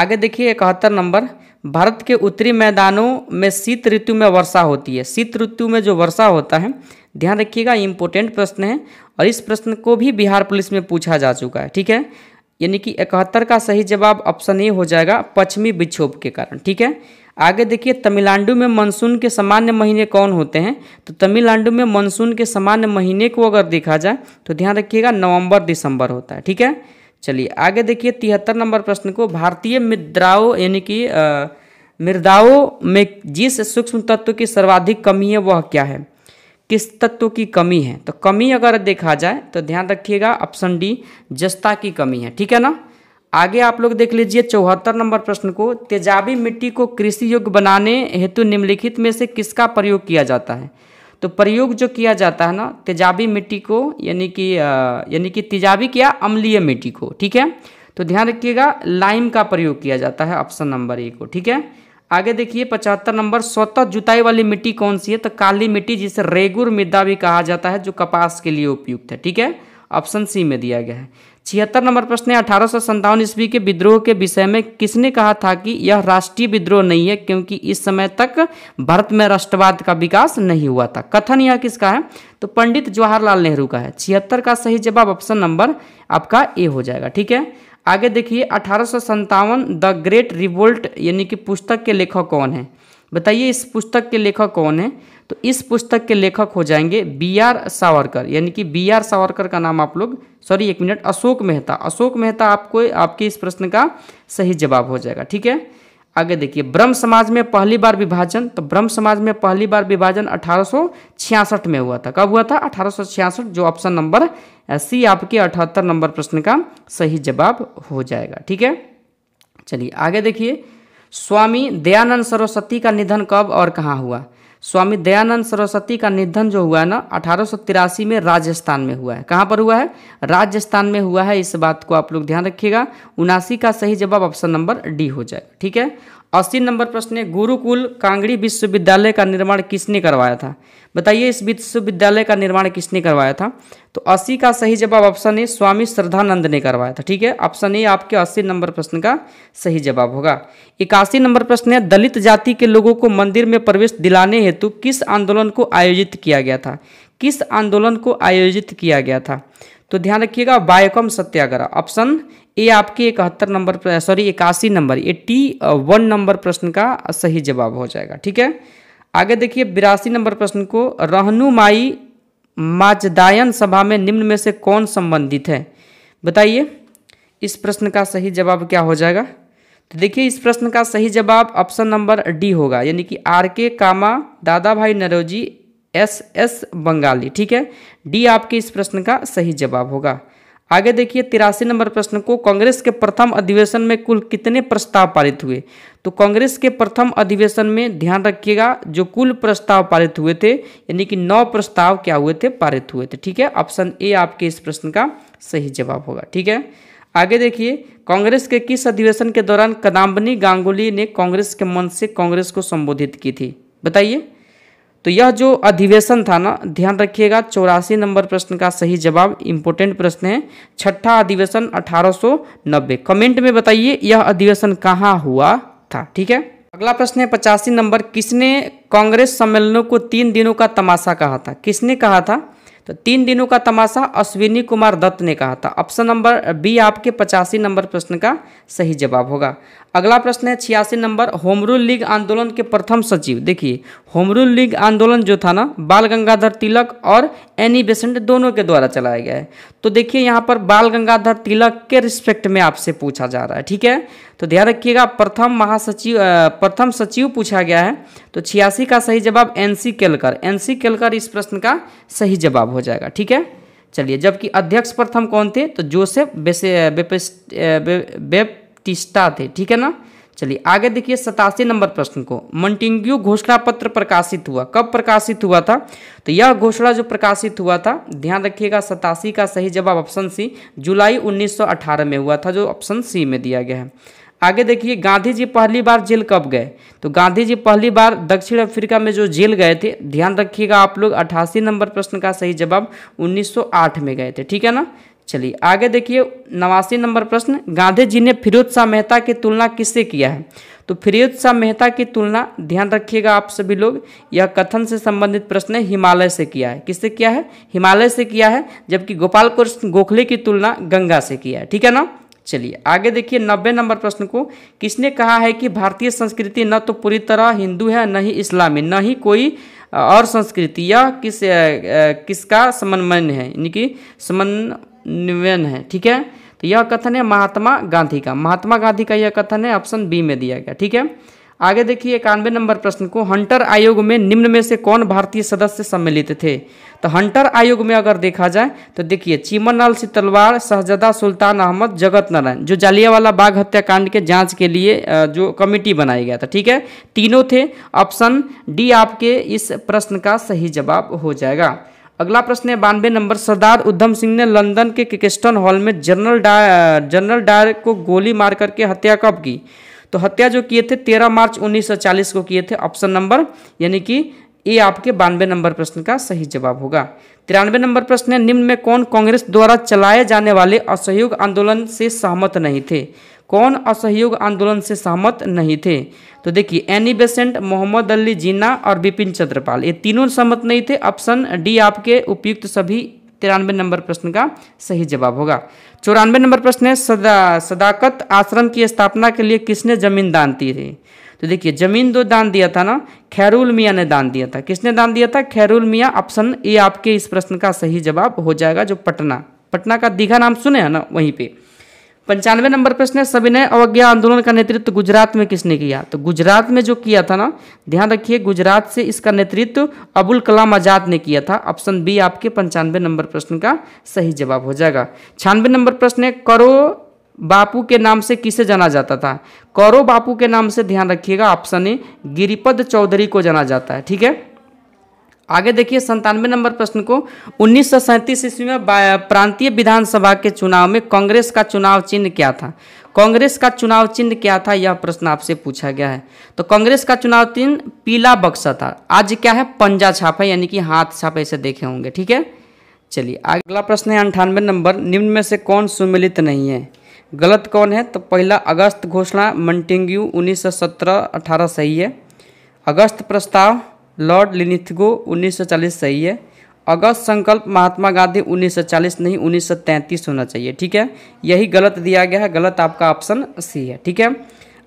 आगे देखिए इकहत्तर नंबर भारत के उत्तरी मैदानों में शीत ऋतु में वर्षा होती है शीत ऋतु में जो वर्षा होता है ध्यान रखिएगा इंपॉर्टेंट प्रश्न है और इस प्रश्न को भी बिहार पुलिस में पूछा जा चुका है ठीक है यानी कि इकहत्तर का सही जवाब ऑप्शन ए हो जाएगा पश्चिमी विक्षोभ के कारण ठीक है आगे देखिए तमिलनाडु में मानसून के सामान्य महीने कौन होते हैं तो तमिलनाडु में मानसून के सामान्य महीने को अगर देखा जाए तो ध्यान रखिएगा नवंबर दिसंबर होता है ठीक है चलिए आगे देखिए तिहत्तर नंबर प्रश्न को भारतीय मृद्राओं यानी कि मृदाओं में जिस सूक्ष्म तत्व की सर्वाधिक कमी है वह क्या है किस तत्व की कमी है तो कमी अगर देखा जाए तो ध्यान रखिएगा ऑप्शन डी जस्ता की कमी है ठीक है ना आगे आप लोग देख लीजिए चौहत्तर नंबर प्रश्न को तेजाबी मिट्टी को कृषि योग्य बनाने हेतु निम्नलिखित में से किसका प्रयोग किया जाता है तो प्रयोग जो किया जाता है ना तेजाबी मिट्टी को यानी कि यानी कि तेजाबी किया अम्लीय मिट्टी को ठीक है तो ध्यान रखिएगा लाइम का प्रयोग किया जाता है ऑप्शन नंबर ए को ठीक है आगे देखिए पचहत्तर नंबर स्वतः जुताई वाली मिट्टी कौन सी है तो काली मिट्टी जिसे रेगुर मृदा भी कहा जाता है जो कपास के लिए उपयुक्त है ठीक है ऑप्शन सी में दिया गया है छिहत्तर नंबर प्रश्न है अठारह सौ ईस्वी के विद्रोह के विषय में किसने कहा था कि यह राष्ट्रीय विद्रोह नहीं है क्योंकि इस समय तक भारत में राष्ट्रवाद का विकास नहीं हुआ था कथन यह किसका है तो पंडित जवाहरलाल नेहरू का है छिहत्तर का सही जवाब ऑप्शन नंबर आपका ए हो जाएगा ठीक है आगे देखिए अठारह द ग्रेट रिवोल्ट यानी कि पुस्तक के लेखक कौन है बताइए इस पुस्तक के लेखक कौन है तो इस पुस्तक के लेखक हो जाएंगे बी आर सावरकर यानी कि बी आर सावरकर का नाम आप लोग सॉरी एक मिनट अशोक मेहता अशोक मेहता आपको आपके इस प्रश्न का सही जवाब हो जाएगा ठीक है आगे देखिए ब्रह्म समाज में पहली बार विभाजन तो ब्रह्म समाज में पहली बार विभाजन अठारह में हुआ था कब हुआ था अठारह जो ऑप्शन नंबर सी आपके अठहत्तर नंबर प्रश्न का सही जवाब हो जाएगा ठीक है चलिए आगे देखिए स्वामी दयानंद सरस्वती का निधन कब और कहाँ हुआ स्वामी दयानंद सरस्वती का निधन जो हुआ है ना अठारह में राजस्थान में हुआ है कहाँ पर हुआ है राजस्थान में हुआ है इस बात को आप लोग ध्यान रखिएगा उनासी का सही जवाब ऑप्शन नंबर डी हो जाएगा ठीक है अस्सी नंबर प्रश्न है गुरुकुल कांगड़ी विश्वविद्यालय का निर्माण किसने करवाया था बताइए इस विश्वविद्यालय का निर्माण किसने करवाया था तो अस्सी का सही जवाब ऑप्शन ए स्वामी श्रद्धानंद ने करवाया था ठीक है ऑप्शन ए आपके अस्सी नंबर प्रश्न का सही जवाब होगा इक्यासी नंबर प्रश्न है दलित जाति के लोगों को मंदिर में प्रवेश दिलाने हेतु किस आंदोलन को आयोजित किया गया था किस आंदोलन को आयोजित किया गया था तो ध्यान रखिएगा बायकॉम सत्याग्रह ऑप्शन ये आपके इकहत्तर नंबर सॉरी इक्यासी नंबर एट्टी वन नंबर प्रश्न का सही जवाब हो जाएगा ठीक है आगे देखिए बिरासी नंबर प्रश्न को रहनुमाई माजदायन सभा में निम्न में से कौन संबंधित है बताइए इस प्रश्न का सही जवाब क्या हो जाएगा तो देखिए इस प्रश्न का सही जवाब ऑप्शन नंबर डी होगा यानी कि आर के कामा दादा भाई नरोजी एस एस बंगाली ठीक है डी आपके इस प्रश्न का सही जवाब होगा आगे देखिए तिरासी नंबर प्रश्न को कांग्रेस के प्रथम अधिवेशन में कुल कितने प्रस्ताव पारित हुए तो कांग्रेस के प्रथम अधिवेशन में ध्यान रखिएगा जो कुल प्रस्ताव पारित हुए थे यानी कि नौ प्रस्ताव क्या हुए थे पारित हुए थे ठीक है ऑप्शन ए आपके इस प्रश्न का सही जवाब होगा ठीक है आगे देखिए कांग्रेस के किस अधिवेशन के दौरान कदाम्बनी गांगुली ने कांग्रेस के मंच से कांग्रेस को संबोधित की थी बताइए तो यह जो अधिवेशन था ना ध्यान रखिएगा चौरासी नंबर प्रश्न का सही जवाब इंपोर्टेंट प्रश्न है छठा अधिवेशन 1890 कमेंट में बताइए यह अधिवेशन कहाँ हुआ था ठीक है अगला प्रश्न है पचासी नंबर किसने कांग्रेस सम्मेलनों को तीन दिनों का तमाशा कहा था किसने कहा था तो तीन दिनों का तमाशा अश्विनी कुमार दत्त ने कहा था ऑप्शन नंबर बी आपके पचासी नंबर प्रश्न का सही जवाब होगा अगला प्रश्न है छियासी नंबर होमरूल लीग आंदोलन के प्रथम सचिव देखिए होमरूल लीग आंदोलन जो था ना बाल गंगाधर तिलक और एनी बेसेंट दोनों के द्वारा चलाया गया है तो देखिए यहाँ पर बाल गंगाधर तिलक के रिस्पेक्ट में आपसे पूछा जा रहा है ठीक है तो ध्यान रखिएगा प्रथम महासचिव प्रथम सचिव पूछा गया है तो छियासी का सही जवाब N C Kelkar N C Kelkar इस प्रश्न का सही जवाब हो जाएगा ठीक है चलिए जबकि अध्यक्ष प्रथम कौन थे तो जोसेफ बेप्टिस्टा थे ठीक है ना चलिए आगे देखिए सतासी नंबर प्रश्न को मंटिंग्यू घोषणा पत्र प्रकाशित हुआ कब प्रकाशित हुआ था तो यह घोषणा जो प्रकाशित हुआ था ध्यान रखिएगा सतासी का सही जवाब ऑप्शन सी जुलाई 1918 में हुआ था जो ऑप्शन सी में दिया गया है आगे देखिए गांधी जी पहली बार जेल कब गए तो गांधी जी पहली बार दक्षिण अफ्रीका में जो जेल गए थे ध्यान रखिएगा आप लोग अठासी नंबर प्रश्न का सही जवाब 1908 में गए थे ठीक है ना चलिए आगे देखिए नवासी नंबर प्रश्न गांधी जी ने फिरोज शाह मेहता की तुलना किससे किया है तो फिरोज शाह मेहता की तुलना ध्यान रखिएगा आप सभी लोग यह कथन से संबंधित प्रश्न हिमालय से किया है किससे किया है हिमालय से किया है जबकि गोपाल कृष्ण गोखले की तुलना गंगा से किया है ठीक है ना चलिए आगे देखिए नब्बे नंबर प्रश्न को किसने कहा है कि भारतीय संस्कृति न तो पूरी तरह हिंदू है न ही इस्लामी न ही कोई और संस्कृति यह किस किसका समन्वयन है यानी कि समन्वयन है ठीक है तो यह कथन है महात्मा गांधी का महात्मा गांधी का यह कथन है ऑप्शन बी में दिया गया ठीक है आगे देखिए इक्यानवे नंबर प्रश्न को हंटर आयोग में निम्न में से कौन भारतीय सदस्य सम्मिलित थे तो हंटर आयोग में अगर देखा जाए तो देखिए चीमन लाल सितलवार शहजादा सुल्तान अहमद जगत नारायण जो जालियावाला बाग हत्याकांड के जांच के लिए जो कमेटी बनाया गया था ठीक है तीनों थे ऑप्शन डी आपके इस प्रश्न का सही जवाब हो जाएगा अगला प्रश्न है बानवे नंबर सरदार उद्धम सिंह ने लंदन के क्रिकेस्टन हॉल में जनरल डायर जनरल डायर को गोली मार करके हत्या कब की तो हत्या जो किए थे तेरह मार्च 1940 को किए थे ऑप्शन नंबर यानी कि ये आपके बानवे नंबर प्रश्न का सही जवाब होगा तिरानवे नंबर प्रश्न है निम्न में कौन कांग्रेस द्वारा चलाए जाने वाले असहयोग आंदोलन से सहमत नहीं थे कौन असहयोग आंदोलन से सहमत नहीं थे तो देखिए एनी बेसेंट मोहम्मद अली जीना और बिपिन चंद्रपाल ये तीनों सहमत नहीं थे ऑप्शन डी आपके उपयुक्त सभी तिरानवे नंबर प्रश्न का सही जवाब होगा चौरानवे नंबर प्रश्न है सदा सदाकत आश्रम की स्थापना के लिए किसने जमीन दान दी थी तो देखिए जमीन दो दान दिया था ना खैरुल मियाँ ने दान दिया था किसने दान दिया था खैरुल मियाँ ऑप्शन ए आपके इस प्रश्न का सही जवाब हो जाएगा जो पटना पटना का दीघा नाम सुने है ना वहीं पे पंचानवे नंबर प्रश्न है सविनय अवज्ञा आंदोलन का नेतृत्व गुजरात में किसने किया तो गुजरात में जो किया था ना ध्यान रखिए गुजरात से इसका नेतृत्व अबुल कलाम आजाद ने किया था ऑप्शन बी आपके पंचानवे नंबर प्रश्न का सही जवाब हो जाएगा छियानवे नंबर प्रश्न है करो बापू के नाम से किसे जाना जाता था करो बापू के नाम से ध्यान रखिएगा ऑप्शन ए गिरिपद चौधरी को जाना जाता है ठीक है आगे देखिए संतानवे नंबर प्रश्न को उन्नीस सौ ईस्वी में प्रांतीय विधानसभा के चुनाव में कांग्रेस का चुनाव चिन्ह क्या था कांग्रेस का चुनाव चिन्ह क्या था यह प्रश्न आपसे पूछा गया है तो कांग्रेस का चुनाव चिन्ह पीला बक्सा था आज क्या है पंजा छाप है यानी कि हाथ छाप ऐसे देखे होंगे ठीक है चलिए अगला प्रश्न है अंठानवे नंबर निम्न में से कौन सुमिलित नहीं है गलत कौन है तो पहला अगस्त घोषणा मंटिंग्यू उन्नीस सौ सही है अगस्त प्रस्ताव लॉर्ड लिनिथगो 1940 सही है अगस्त संकल्प महात्मा गांधी 1940 नहीं 1933 होना चाहिए ठीक है यही गलत दिया गया है गलत आपका ऑप्शन सी है ठीक है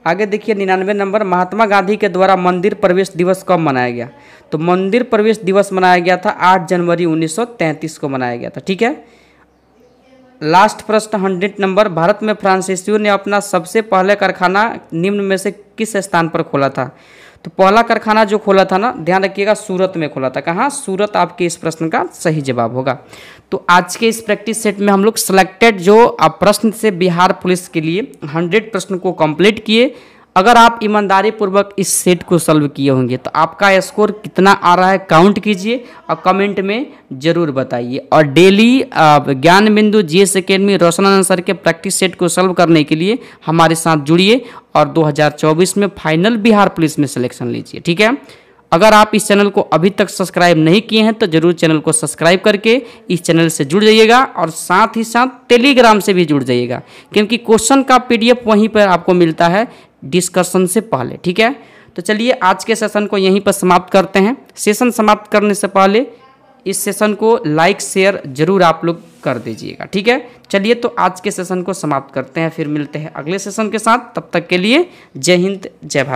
आगे देखिए निन्यानवे नंबर महात्मा गांधी के द्वारा मंदिर प्रवेश दिवस कब मनाया गया तो मंदिर प्रवेश दिवस मनाया गया था 8 जनवरी 1933 को मनाया गया था ठीक है लास्ट प्रश्न हंड्रेड नंबर भारत में फ्रांसीसियों ने अपना सबसे पहले कारखाना निम्न में से किस स्थान पर खोला था तो पहला कारखाना जो खोला था ना ध्यान रखिएगा सूरत में खोला था कहाँ सूरत आपके इस प्रश्न का सही जवाब होगा तो आज के इस प्रैक्टिस सेट में हम लोग सेलेक्टेड जो प्रश्न से बिहार पुलिस के लिए हंड्रेड प्रश्न को कम्प्लीट किए अगर आप ईमानदारी पूर्वक इस सेट को सॉल्व किए होंगे तो आपका स्कोर कितना आ रहा है काउंट कीजिए और कमेंट में ज़रूर बताइए और daily Gyan Bindu G S academy Roshan sir के प्रैक्टिस सेट को सॉल्व करने के लिए हमारे साथ जुड़िए और 2024 में फाइनल बिहार पुलिस में सिलेक्शन लीजिए ठीक है अगर आप इस चैनल को अभी तक सब्सक्राइब नहीं किए हैं तो जरूर चैनल को सब्सक्राइब करके इस चैनल से जुड़ जाइएगा और साथ ही साथ टेलीग्राम से भी जुड़ जाइएगा क्योंकि क्वेश्चन का पीडीएफ वहीं पर आपको मिलता है डिस्कशन से पहले ठीक है तो चलिए आज के सेशन को यहीं पर समाप्त करते हैं सेशन समाप्त करने से पहले इस सेशन को लाइक शेयर जरूर आप लोग कर दीजिएगा ठीक है चलिए तो आज के सेशन को समाप्त करते हैं फिर मिलते हैं अगले सेशन के साथ तब तक के लिए जय हिंद जय भारत